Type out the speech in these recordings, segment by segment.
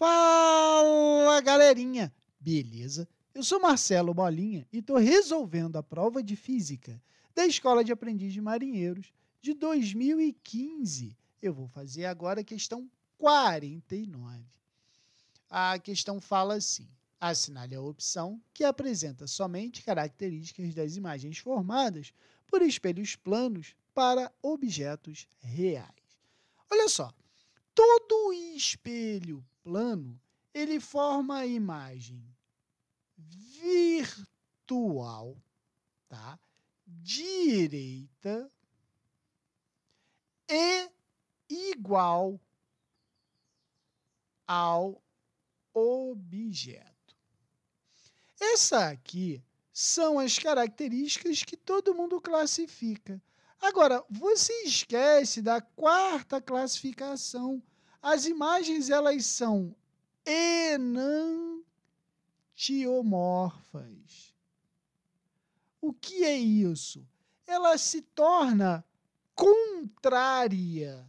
Fala galerinha, beleza? Eu sou Marcelo Bolinha e estou resolvendo a prova de física da Escola de Aprendiz de Marinheiros de 2015. Eu vou fazer agora a questão 49. A questão fala assim: assinale a opção que apresenta somente características das imagens formadas por espelhos planos para objetos reais. Olha só, Todo espelho plano ele forma a imagem virtual, tá? Direita e igual ao objeto. Essa aqui são as características que todo mundo classifica Agora, você esquece da quarta classificação. As imagens elas são enantiomorfas. O que é isso? Ela se torna contrária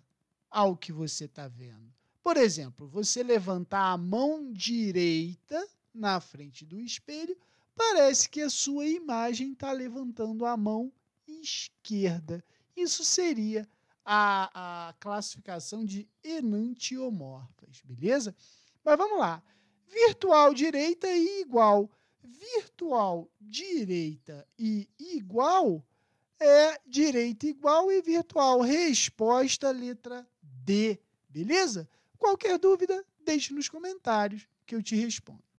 ao que você está vendo. Por exemplo, você levantar a mão direita na frente do espelho, parece que a sua imagem está levantando a mão esquerda. Isso seria a, a classificação de enantiomorfas, beleza? Mas vamos lá. Virtual direita e igual. Virtual direita e igual é direita igual e virtual. Resposta, letra D, beleza? Qualquer dúvida, deixe nos comentários que eu te respondo.